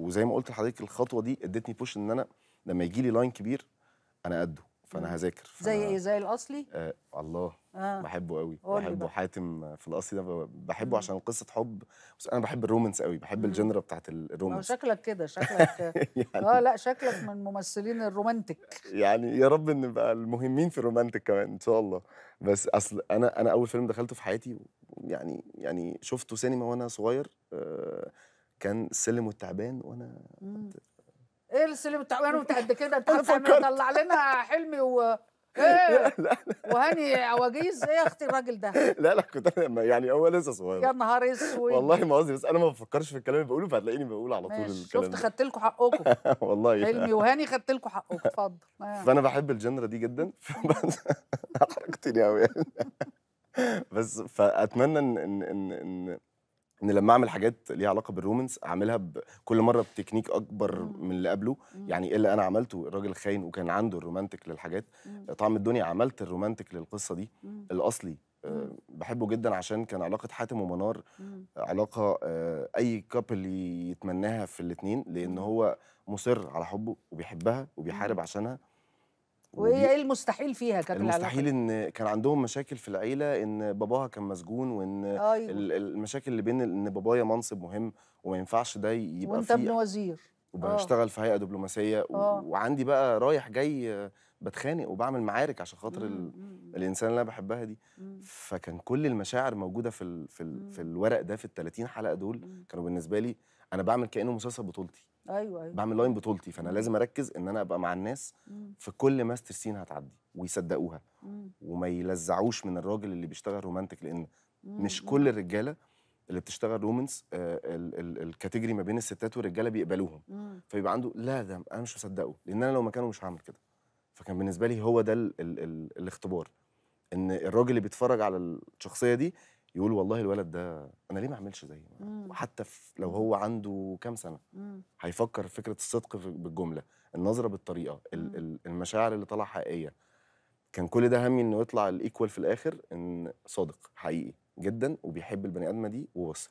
وزي ما قلت لحضرتك الخطوه دي ادتني بوش ان انا لما يجي لي لاين كبير انا قده فانا هذاكر زي ايه زي الاصلي آه الله آه. بحبه قوي بحبه بقى. حاتم في الاصلي ده بحبه مم. عشان قصه حب بس انا بحب الرومانس قوي بحب الجنرا بتاعت الرومانس شكلك كده شكلك يعني اه لا شكلك من ممثلين الرومانتك يعني يا رب نبقى المهمين في الرومانتك كمان ان شاء الله بس اصل انا انا اول فيلم دخلته في حياتي يعني يعني شفته سينما وانا صغير آه كان السلم والتعبان وانا ايه السلم والتعبان وانت قد كده انت مطلع لنا حلمي و ايه وهاني عواجيز ايه يا اختي الراجل ده لا لا كنت يعني هو لسه صغير يا نهار اسود والله ما قصدي بس انا ما بفكرش في الكلام اللي بقوله فهتلاقيني بقول على طول الكلام شفت خدت لكم حقكم والله حلمي وهاني خدت لكم حقكم اتفضل آه. فانا بحب الجنرا دي جدا حركتني قوي يعني بس فاتمنى ان ان, إن ان لما اعمل حاجات ليها علاقه بالرومانس اعملها كل مره بتكنيك اكبر إمم. من اللي قبله إمم. يعني ايه اللي انا عملته الراجل خاين وكان عنده الرومانتك للحاجات إمم. طعم الدنيا عملت الرومانتك للقصه دي الاصلي آه، بحبه جدا عشان كان علاقه حاتم ومنار علاقه آه، اي كابل يتمناها في الاثنين لان هو مصر على حبه وبيحبها وبيحارب عشانها وهي ايه المستحيل فيها كانت المستحيل العلاقة. ان كان عندهم مشاكل في العيله ان باباها كان مسجون وان أيوة. المشاكل اللي بين ان بابايا منصب مهم وما ينفعش ده يبقى وانت ابن وزير وبشتغل آه. في هيئه دبلوماسيه أوه. وعندي بقى رايح جاي بتخانق وبعمل معارك عشان خاطر ال... الانسان اللي انا بحبها دي مم. فكان كل المشاعر موجوده في ال... في, ال... في الورق ده في ال 30 حلقه دول مم. كانوا بالنسبه لي انا بعمل كانه مسلسل بطولتي ايوه ايوه بعمل لاين بطولتي فانا لازم اركز ان انا ابقى مع الناس في كل ماستر سين هتعدي ويصدقوها وما يلزعوش من الراجل اللي بيشتغل رومانتك لان مش كل الرجاله اللي بتشتغل رومانس الكاتيجري الكاتيجوري ما بين الستات والرجاله بيقبلوهم فيبقى عنده لا ده انا مش مصدقه لان انا لو مكانه مش هعمل كده فكان بالنسبه لي هو ده الاختبار ان الراجل اللي بيتفرج على الشخصيه دي يقول والله الولد ده انا ليه ما اعملش زيه وحتى لو هو عنده كام سنه مم. هيفكر في فكره الصدق بالجمله النظره بالطريقه المشاعر اللي طالعه حقيقيه كان كل ده همي انه يطلع الايكوال في الاخر ان صادق حقيقي جدا وبيحب البني ادمه دي ووصل